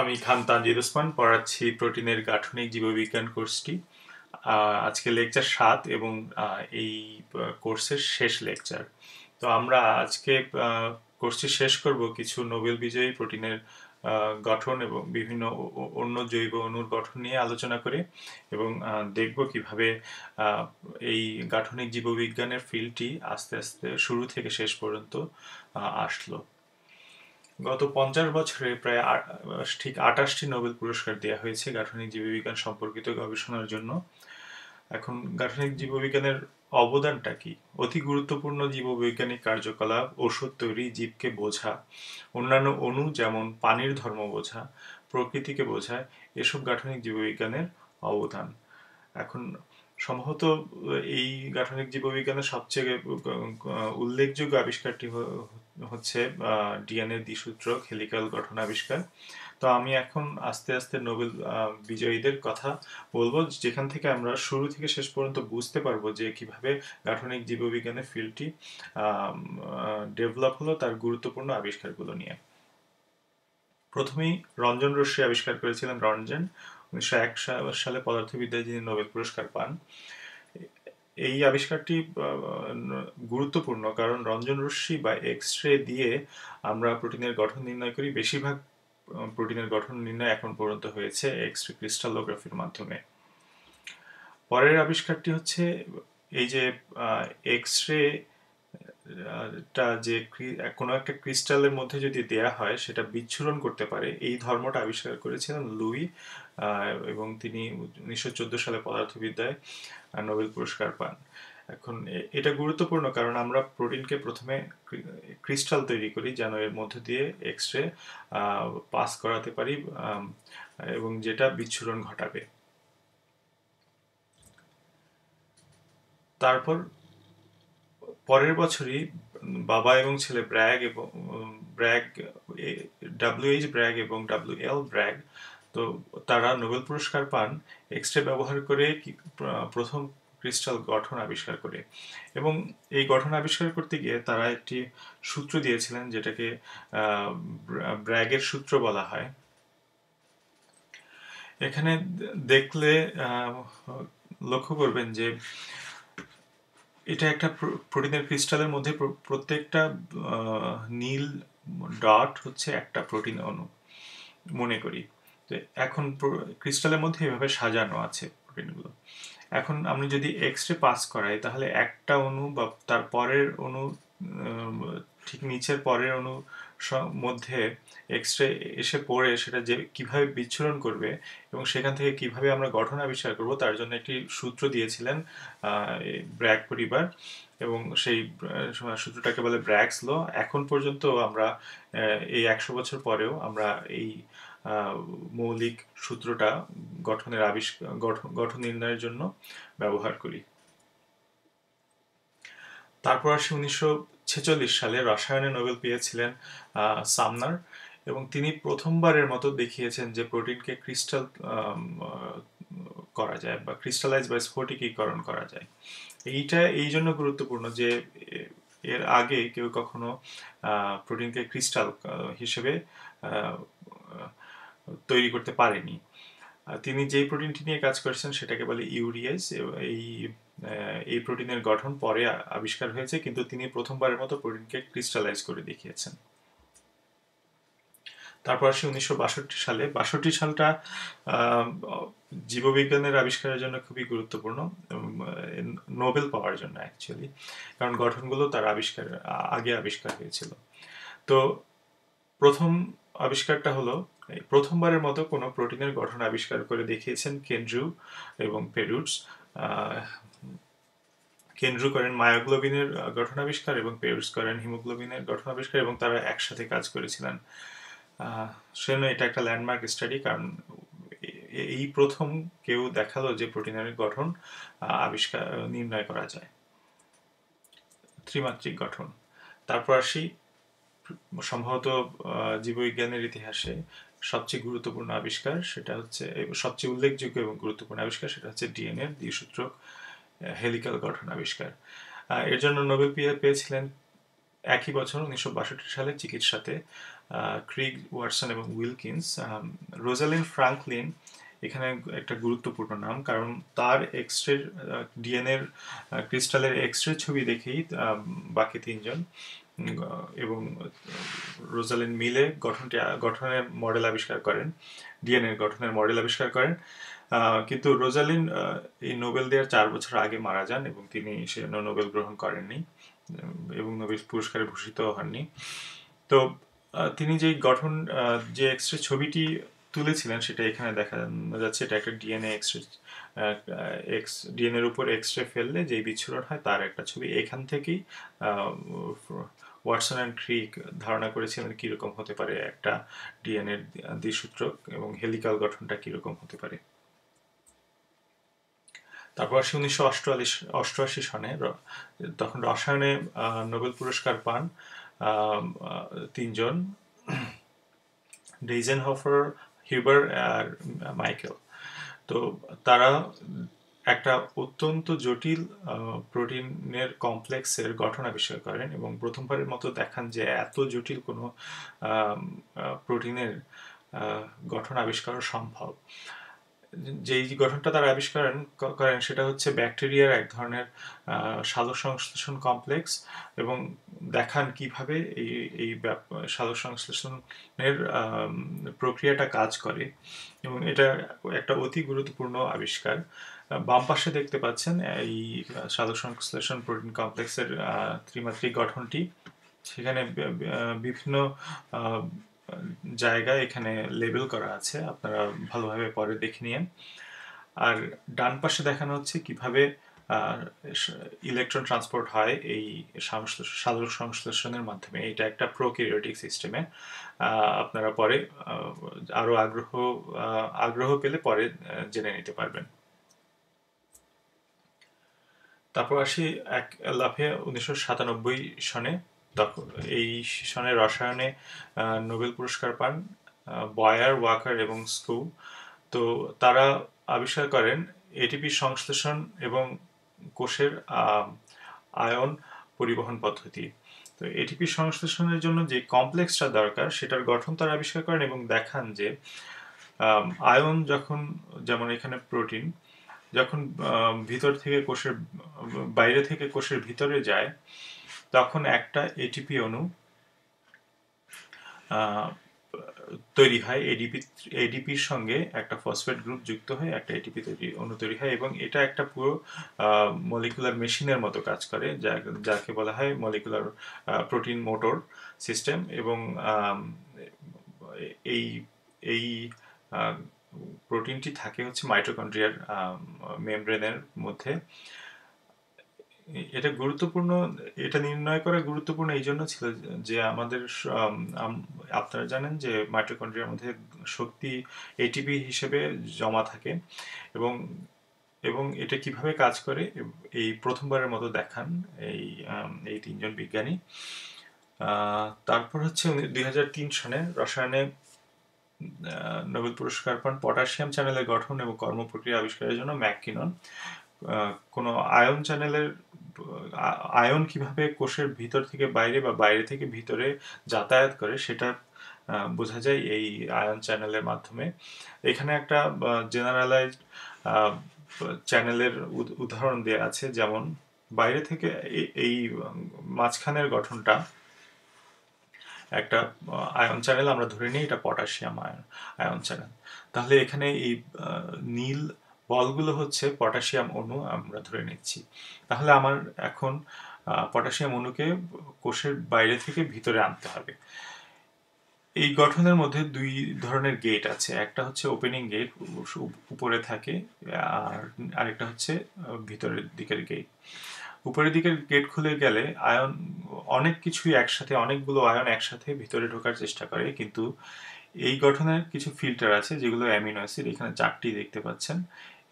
আমি খান তানজিদ ওসমান পড়াচ্ছি প্রোটিনের গাঠনিক জীববিজ্ঞান কোর্সটি আজকে লেকচার সাত এবং এই কোর্সের শেষ লেকচার তো আমরা আজকে কোর্সটি শেষ করব কিছু নোবেল বিজয়ী প্রোটিনের গঠন এবং বিভিন্ন অন্য জৈব অণুর গঠন নিয়ে আলোচনা করে এবং দেখব কিভাবে এই গাঠনিক জীববিজ্ঞানের ফিল্ডটি আস্তে আস্তে শুরু থেকে শেষ পর্যন্ত আসলো গত পঞ্চাশ বছরে প্রায় ঠিক আটাশটি নোবেল পুরস্কার দেওয়া হয়েছে গাঠনিক জীববিজ্ঞান সম্পর্কিত গবেষণার জন্য এখন গাঠনিক জীববিজ্ঞানের অবদানটা কি অতি গুরুত্বপূর্ণ জীববৈজ্ঞানিক কার্যকলাপ ওষুধ তৈরি জীবকে বোঝা অন্যান্য অণু যেমন পানির ধর্ম বোঝা প্রকৃতিকে বোঝায় এসব গাঠনিক জীববিজ্ঞানের অবদান এখন সম্ভবত এই গাঠনিক জীববিজ্ঞানের সবচেয়ে উল্লেখযোগ্য আবিষ্কারটি হচ্ছে ডিএনএ দ্বিসূত্রক হেলিক্যাল গঠন আবিষ্কার তো আমি এখন আস্তে আস্তে নোবেল বিজয়ীদের কথা বলবো যেখান থেকে আমরা শুরু থেকে শেষ পর্যন্ত বুঝতে পারবো যে কিভাবে গাঠনিক জীববিজ্ঞানের ফিল্ডটি ডেভেলপ হলো তার গুরুত্বপূর্ণ আবিষ্কারগুলো নিয়ে প্রথমেই রঞ্জন রশ্মি আবিষ্কার করেছিলেন রঞ্জন উনিশশো এক সালে পদার্থবিদ্যায় যিনি নোবেল পুরস্কার পান এই আবিষ্কারটি গুরুত্বপূর্ণ কারণ রঞ্জন রশ্মি বা এক্স রে দিয়ে আমরা প্রোটিনের গঠন নির্ণয় করি বেশিরভাগ প্রোটিনের গঠন নির্ণয় এখন পর্যন্ত হয়েছে এক্স রে ক্রিস্টালোগ্রাফির মাধ্যমে পরের আবিষ্কারটি হচ্ছে এই যে এক্স রে টা যে কোনো একটা ক্রিস্টালের মধ্যে যদি দেয়া হয় সেটা বিচ্ছুরণ করতে পারে এই ধর্মটা আবিষ্কার করেছিলেন লুই এবং তিনি উনিশশো সালে পদার্থবিদ্যায় নোবেল পুরস্কার পান এখন এটা গুরুত্বপূর্ণ কারণ আমরা প্রোটিনকে প্রথমে ক্রিস্টাল তৈরি করি যেন এর মধ্য দিয়ে এক্স রে পাস করাতে পারি এবং যেটা বিচ্ছুরণ ঘটাবে তারপর পরের বছরই বাবা এবং ছেলে ব্র্যাগ এবং ব্র্যাগ ডাব্লিউ এইচ ব্র্যাগ এবং ডাব্লিউ এল ব্র্যাগ তো তারা নোবেল পুরস্কার পান এক্সরে ব্যবহার করে প্রথম ক্রিস্টাল গঠন আবিষ্কার করে এবং এই গঠন আবিষ্কার করতে গিয়ে তারা একটি সূত্র দিয়েছিলেন যেটাকে ব্র্যাগের সূত্র বলা হয় এখানে দেখলে লক্ষ্য করবেন যে এটা একটা প্রোটিনের ক্রিস্টালের মধ্যে প্রত্যেকটা নীল ডট হচ্ছে একটা প্রোটিন অণু মনে করি তো এখন ক্রিস্টালের মধ্যে এভাবে সাজানো আছে প্রোটিনগুলো এখন আপনি যদি রে পাস করাই তাহলে একটা অণু বা তার পরের অণু ঠিক নিচের পরের অণু মধ্যে এক্স রে এসে পড়ে সেটা যে কিভাবে বিচ্ছুরণ করবে এবং সেখান থেকে কিভাবে আমরা গঠন আবিষ্কার করব তার জন্য একটি সূত্র দিয়েছিলেন ব্র্যাক পরিবার এবং সেই সূত্রটাকে বলে ব্র্যাকস ল এখন পর্যন্ত আমরা এই একশো বছর পরেও আমরা এই মৌলিক সূত্রটা গঠনের আবিষ্কার গঠন নির্ণয়ের জন্য ব্যবহার করি তারপর আসি উনিশশো সালে রসায়নে নোবেল পেয়েছিলেন সামনার এবং তিনি প্রথমবারের মতো দেখিয়েছেন যে প্রোটিনকে ক্রিস্টাল করা যায় বা ক্রিস্টালাইজ বা স্ফটিকীকরণ করা যায় এইটা এই জন্য গুরুত্বপূর্ণ যে এর আগে কেউ কখনো প্রোটিনকে ক্রিস্টাল হিসেবে তৈরি করতে পারেনি তিনি যেই প্রোটিনটি নিয়ে কাজ করেছেন সেটাকে বলে ইউরিয়াস এই এই প্রোটিনের গঠন পরে আবিষ্কার হয়েছে কিন্তু তিনি প্রথমবারের মতো প্রোটিনকে ক্রিস্টালাইজ করে দেখিয়েছেন তারপর আসি উনিশশো সালে বাষট্টি সালটা জীববিজ্ঞানের আবিষ্কারের জন্য খুবই গুরুত্বপূর্ণ নোবেল পাওয়ার জন্য অ্যাকচুয়ালি কারণ গঠনগুলো তার আবিষ্কার আগে আবিষ্কার হয়েছিল তো প্রথম আবিষ্কারটা হলো প্রথমবারের মতো কোনো প্রোটিনের গঠন আবিষ্কার করে দেখিয়েছেন কেন্দ্রু এবং পেরুটস কেন্দ্রু করেন মায়োগ্লোবিনের গঠন আবিষ্কার এবং পেরুটস করেন হিমোগ্লোবিনের গঠন আবিষ্কার এবং তারা একসাথে কাজ করেছিলেন সেজন্য এটা একটা ল্যান্ডমার্ক স্টাডি কারণ এই প্রথম কেউ দেখালো যে প্রোটিনের গঠন আবিষ্কার নির্ণয় করা যায় ত্রিমাত্রিক গঠন তারপর আসি সম্ভবত জীববিজ্ঞানের ইতিহাসে সবচেয়ে গুরুত্বপূর্ণ আবিষ্কার সেটা হচ্ছে সবচেয়ে উল্লেখযোগ্য এবং গুরুত্বপূর্ণ আবিষ্কার সেটা হচ্ছে ডিএনএ দ্বিসূত্রক হেলিক্যাল গঠন আবিষ্কার এর জন্য নোবেল পেয়েছিলেন একই বছর উনিশশো সালে চিকিৎসাতে ক্রিগ ওয়াটসন এবং উইলকিন্স রোজালিন ফ্রাঙ্কলিন এখানে একটা গুরুত্বপূর্ণ নাম কারণ তার এক্স রে ডিএনএর ক্রিস্টালের এক্স রে ছবি দেখেই বাকি তিনজন এবং রোজালিন মিলে গঠনটি গঠনের মডেল আবিষ্কার করেন ডিএনএ গঠনের মডেল আবিষ্কার করেন কিন্তু রোজালিন এই নোবেল দেওয়ার চার বছর আগে মারা যান এবং তিনি সে নোবেল গ্রহণ করেননি এবং নোবেল পুরস্কারে ভূষিত হননি তো তিনি যে গঠন যে রে ছবিটি তুলেছিলেন সেটা এখানে দেখা যাচ্ছে এটা একটা ডিএনএ রে এক্স ডিএনএর উপর এক্স রে ফেললে যেই বিচ্ছুরণ হয় তার একটা ছবি এখান থেকেই ওয়াটসন অ্যান্ড ক্রিক ধারণা করেছিলেন কীরকম হতে পারে একটা ডিএনএর দ্বিসূত্রক এবং হেলিকাল গঠনটা কীরকম হতে পারে তারপর আসে উনিশশো অষ্টআশি সনে তখন রসায়নে নোবেল পুরস্কার পান তিনজন ডেইজেন হফার হিবার আর মাইকেল তো তারা একটা অত্যন্ত জটিল প্রোটিনের কমপ্লেক্সের গঠন আবিষ্কার করেন এবং প্রথমবারের মতো দেখান যে এত জটিল কোনো প্রোটিনের গঠন আবিষ্কার সম্ভব যেই গঠনটা তারা আবিষ্কার করেন সেটা হচ্ছে ব্যাকটেরিয়ার এক ধরনের সাধক সংশ্লেষণ কমপ্লেক্স এবং দেখান কিভাবে এই এই সাধক সংশ্লেষণের প্রক্রিয়াটা কাজ করে এবং এটা একটা অতি গুরুত্বপূর্ণ আবিষ্কার বাম পাশে দেখতে পাচ্ছেন এই সাধক সংশ্লেষণ প্রোটিন কমপ্লেক্সের ত্রিমাত্রিক গঠনটি সেখানে বিভিন্ন জায়গা এখানে লেবেল করা আছে আপনারা ভালোভাবে পরে দেখে নিন আর ডান পাশে দেখানো হচ্ছে কিভাবে ইলেকট্রন ট্রান্সপোর্ট হয় এই সাধারণ সংশ্লেষণের মাধ্যমে এটা একটা প্রোকিওটিক সিস্টেমে আপনারা পরে আরও আগ্রহ আগ্রহ পেলে পরে জেনে নিতে পারবেন তারপর আসি এক লাফে উনিশশো সনে তখন এই সনের রসায়নে নোবেল পুরস্কার পান বয়ার ওয়াকার এবং স্কু তো তারা আবিষ্কার করেন এটিপি সংশ্লেষণ এবং কোষের আয়ন পরিবহন পদ্ধতি তো এটিপি সংশ্লেষণের জন্য যে কমপ্লেক্সটা দরকার সেটার গঠন তারা আবিষ্কার করেন এবং দেখান যে আয়ন যখন যেমন এখানে প্রোটিন যখন ভিতর থেকে কোষের বাইরে থেকে কোষের ভিতরে যায় তখন একটা এটিপি অণু তৈরি হয় এডিপি এডিপির সঙ্গে একটা ফসফেট গ্রুপ যুক্ত হয়ে একটা এটিপি তৈরি অণু তৈরি হয় এবং এটা একটা পুরো মলিকুলার মেশিনের মতো কাজ করে যা যাকে বলা হয় মলিকুলার প্রোটিন মোটর সিস্টেম এবং এই এই প্রোটিনটি থাকে হচ্ছে মাইটোকন্ড্রিয়ার মেমব্রেনের মধ্যে এটা গুরুত্বপূর্ণ এটা নির্ণয় করা গুরুত্বপূর্ণ এই জন্য ছিল যে আমাদের আপনারা জানেন যে মাইটোকন্ড্রিয়ার মধ্যে শক্তি এটিপি হিসেবে জমা থাকে এবং এবং এটা কিভাবে কাজ করে এই প্রথমবারের মতো দেখান এই এই তিনজন বিজ্ঞানী তারপর হচ্ছে দুই সনে রসায়নে নোবেল পুরস্কার পান পটাশিয়াম চ্যানেলের গঠন এবং কর্মপ্রক্রিয়া আবিষ্কারের জন্য ম্যাককিনন কোনো আয়ন চ্যানেলের আয়ন কিভাবে কোষের ভিতর থেকে বাইরে বা বাইরে থেকে ভিতরে যাতায়াত করে সেটা বোঝা যায় এই আয়ন চ্যানেলের মাধ্যমে এখানে একটা জেনারেলাইজড চ্যানেলের উদাহরণ দেওয়া আছে যেমন বাইরে থেকে এই মাঝখানের গঠনটা একটা আয়ন চ্যানেল আমরা ধরে নিই এটা পটাশিয়াম আয়ন আয়ন চ্যানেল তাহলে এখানে এই নীল বলগুলো হচ্ছে পটাশিয়াম অণু আমরা ধরে নিচ্ছি তাহলে আমার এখন পটাশিয়াম অণুকে কোষের বাইরে থেকে ভিতরে আনতে হবে এই গঠনের মধ্যে দুই ধরনের গেট আছে একটা হচ্ছে ওপেনিং গেট উপরে থাকে আর আরেকটা হচ্ছে ভিতরের দিকের গেট উপরের দিকের গেট খুলে গেলে আয়ন অনেক কিছুই একসাথে অনেকগুলো আয়ন একসাথে ভিতরে ঢোকার চেষ্টা করে কিন্তু এই গঠনের কিছু ফিল্টার আছে যেগুলো অ্যামিনো অ্যাসিড এখানে চারটি দেখতে পাচ্ছেন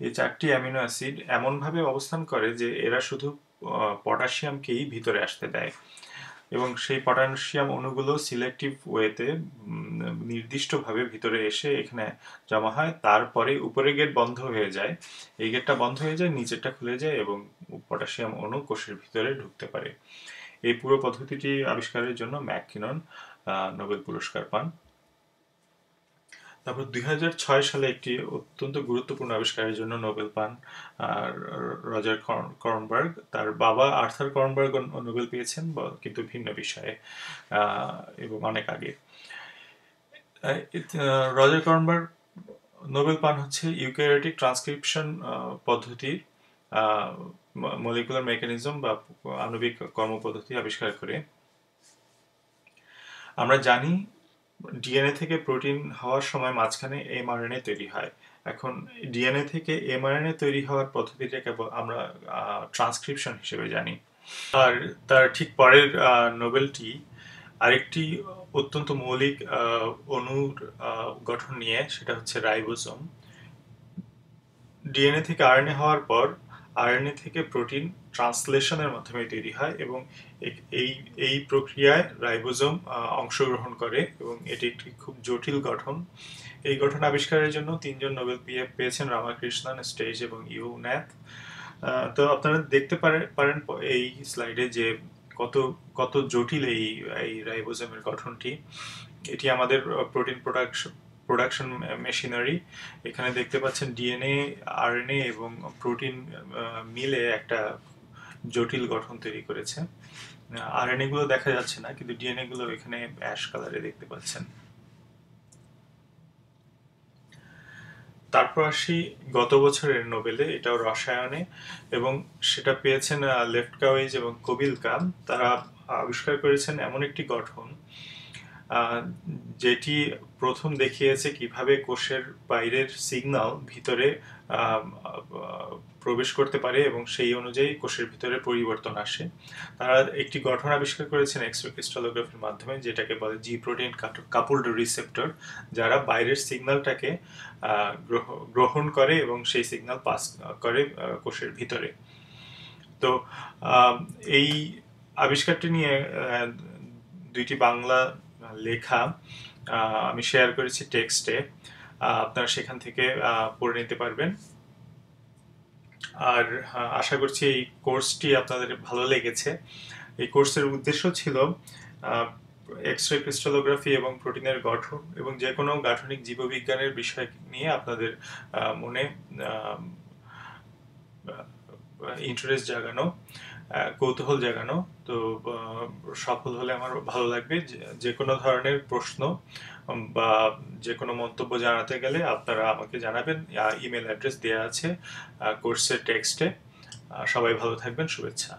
এই চারটি অ্যামিনো অ্যাসিড এমনভাবে অবস্থান করে যে এরা শুধু পটাশিয়ামকেই ভিতরে আসতে দেয় এবং সেই পটাশিয়াম অণুগুলো সিলেক্টিভ ওয়েতে নির্দিষ্টভাবে ভিতরে এসে এখানে জমা হয় তারপরে উপরের গেট বন্ধ হয়ে যায় এই গেটটা বন্ধ হয়ে যায় নিচেরটা খুলে যায় এবং পটাশিয়াম অণু কোষের ভিতরে ঢুকতে পারে এই পুরো পদ্ধতিটি আবিষ্কারের জন্য ম্যাককিনন নোবেল পুরস্কার পান তারপর দুই সালে একটি অত্যন্ত গুরুত্বপূর্ণ আবিষ্কারের জন্য নোবেল পান রজার করনবার্গ তার বাবা আর্থার করনবার্গ নোবেল পেয়েছেন কিন্তু ভিন্ন বিষয়ে এবং অনেক আগে রজার করনবার্গ নোবেল পান হচ্ছে ইউকেরিটিক ট্রান্সক্রিপশন পদ্ধতির মলিকুলার মেকানিজম বা আণবিক কর্মপদ্ধতি আবিষ্কার করে আমরা জানি ডিএনএ থেকে প্রোটিন হওয়ার সময় মাঝখানে এমআরএনএ তৈরি হয় এখন ডিএনএ থেকে এমআরএনএ তৈরি হওয়ার পদ্ধতিটাকে আমরা ট্রান্সক্রিপশন হিসেবে জানি আর তার ঠিক পরের নোবেলটি আরেকটি অত্যন্ত মৌলিক অণুর গঠন নিয়ে সেটা হচ্ছে রাইবোসোম ডিএনএ থেকে আরএনএ হওয়ার পর আরএনএ থেকে প্রোটিন ট্রান্সলেশনের মাধ্যমে তৈরি হয় এবং এই এই প্রক্রিয়ায় রাইবোজোম অংশগ্রহণ করে এবং এটি একটি খুব জটিল গঠন এই গঠন আবিষ্কারের জন্য তিনজন নোবেল পেয়েছেন রামাকৃষ্ণন স্টেজ এবং ইউ ন্যাথ তো আপনারা দেখতে পারেন এই স্লাইডে যে কত কত জটিল এই এই রাইবোজোমের গঠনটি এটি আমাদের প্রোটিন প্রোডাকশন প্রোডাকশন মেশিনারি এখানে দেখতে পাচ্ছেন ডিএনএ আরএনএ এবং প্রোটিন মিলে একটা জটিল গঠন তৈরি করেছে আরএনএ গুলো দেখা যাচ্ছে না কিন্তু ডিএনএ গুলো এখানে অ্যাশ কালারে দেখতে পাচ্ছেন তারপর আসি গত বছরের নোবেলে এটাও রসায়নে এবং সেটা পেয়েছেন লেফট কাওয়েজ এবং কবিল কাম তারা আবিষ্কার করেছেন এমন একটি গঠন যেটি প্রথম দেখিয়েছে কিভাবে কোষের বাইরের সিগনাল ভিতরে প্রবেশ করতে পারে এবং সেই অনুযায়ী কোষের ভিতরে পরিবর্তন আসে তারা একটি গঠন আবিষ্কার করেছেন এক্সরে ক্রিস্টালোগ্রাফির মাধ্যমে যেটাকে বলে জি প্রোটিন কাপুল্ড রিসেপ্টর যারা বাইরের সিগনালটাকে গ্রহণ করে এবং সেই সিগনাল পাস করে কোষের ভিতরে তো এই আবিষ্কারটি নিয়ে দুইটি বাংলা লেখা আমি শেয়ার করেছি টেক্সটে আপনারা সেখান থেকে পড়ে নিতে পারবেন আর আশা করছি এই কোর্সটি আপনাদের ভালো লেগেছে এই কোর্সের উদ্দেশ্য ছিল এক্স রে ক্রিস্টোলোগ্রাফি এবং প্রোটিনের গঠন এবং যে কোনো গাঠনিক জীববিজ্ঞানের বিষয় নিয়ে আপনাদের মনে ইন্টারেস্ট মানে জাগানো কৌতূহল জাগানো তো সফল হলে আমার ভালো লাগবে যে কোনো ধরনের প্রশ্ন বা যে কোনো মন্তব্য জানাতে গেলে আপনারা আমাকে জানাবেন ইমেল অ্যাড্রেস দেওয়া আছে কোর্সের টেক্সটে সবাই ভালো থাকবেন শুভেচ্ছা